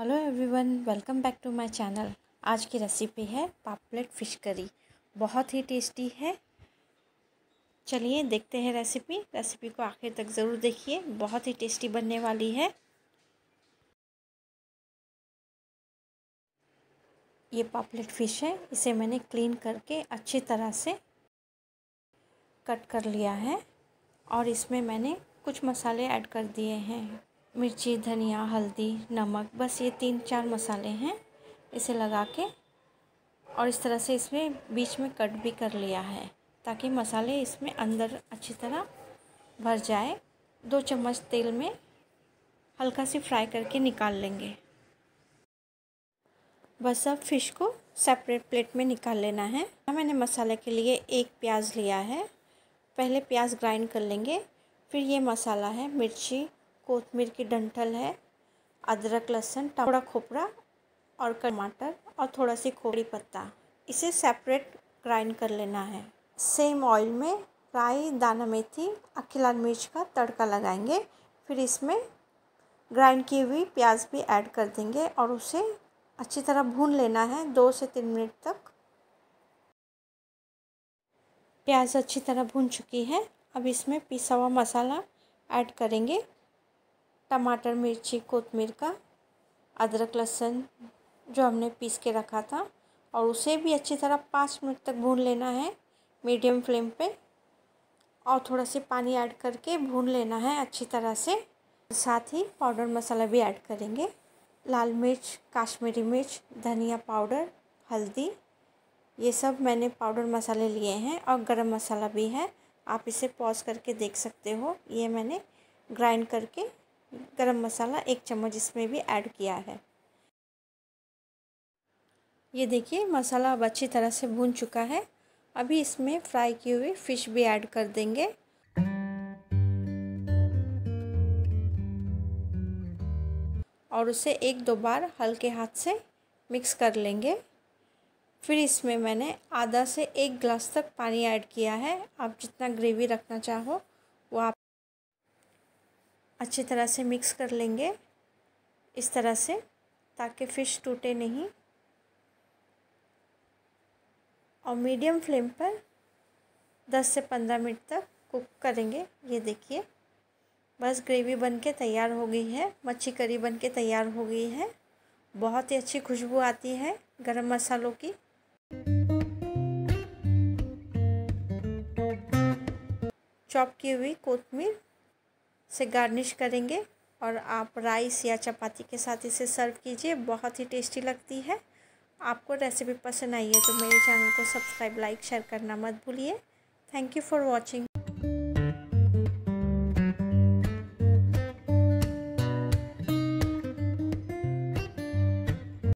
hello everyone welcome back to my channel आज की recipe है पापलेट फ़िश करी बहुत ही टेस्टी है चलिए देखते हैं रेसिपी रेसिपी को आखिर तक ज़रूर देखिए बहुत ही टेस्टी बनने वाली है ये पापलेट फ़िश है इसे मैंने क्लीन करके अच्छी तरह से कट कर लिया है और इसमें मैंने कुछ मसाले ऐड कर दिए हैं मिर्ची धनिया हल्दी नमक बस ये तीन चार मसाले हैं इसे लगा के और इस तरह से इसमें बीच में कट भी कर लिया है ताकि मसाले इसमें अंदर अच्छी तरह भर जाए दो चम्मच तेल में हल्का सी फ्राई करके निकाल लेंगे बस अब फिश को सेपरेट प्लेट में निकाल लेना है मैंने मसाले के लिए एक प्याज लिया है पहले प्याज ग्राइंड कर लेंगे फिर ये मसाला है मिर्ची कोतमीर की डंठल है अदरक लहसुन थोड़ा खोपरा और टमाटर और थोड़ा सी खोड़ी पत्ता इसे सेपरेट ग्राइंड कर लेना है सेम ऑयल में राई दाना मेथी लाल मिर्च का तड़का लगाएंगे फिर इसमें ग्राइंड की हुई प्याज भी ऐड कर देंगे और उसे अच्छी तरह भून लेना है दो से तीन मिनट तक प्याज अच्छी तरह भून चुकी है अब इसमें पिसा हुआ मसाला ऐड करेंगे टमाटर मिर्ची कोतमीर का अदरक लहसुन जो हमने पीस के रखा था और उसे भी अच्छी तरह पाँच मिनट तक भून लेना है मीडियम फ्लेम पे और थोड़ा सा पानी ऐड करके भून लेना है अच्छी तरह से साथ ही पाउडर मसाला भी ऐड करेंगे लाल मिर्च काश्मीरी मिर्च धनिया पाउडर हल्दी ये सब मैंने पाउडर मसाले लिए हैं और गरम मसाला भी है आप इसे पॉज करके देख सकते हो ये मैंने ग्राइंड करके गरम मसाला एक चम्मच इसमें भी ऐड किया है ये देखिए मसाला अब अच्छी तरह से भून चुका है अभी इसमें फ्राई की हुई फ़िश भी ऐड कर देंगे और उसे एक दो बार हल्के हाथ से मिक्स कर लेंगे फिर इसमें मैंने आधा से एक गिलास तक पानी ऐड किया है आप जितना ग्रेवी रखना चाहो अच्छी तरह से मिक्स कर लेंगे इस तरह से ताकि फ़िश टूटे नहीं और मीडियम फ्लेम पर 10 से 15 मिनट तक कुक करेंगे ये देखिए बस ग्रेवी बन के तैयार हो गई है मच्छी करी बन के तैयार हो गई है बहुत ही अच्छी खुशबू आती है गरम मसालों की चॉप की हुई कोतमीर से गार्निश करेंगे और आप राइस या चपाती के साथ इसे सर्व कीजिए बहुत ही टेस्टी लगती है आपको रेसिपी पसंद आई है तो मेरे चैनल को सब्सक्राइब लाइक शेयर करना मत भूलिए थैंक यू फॉर वॉचिंग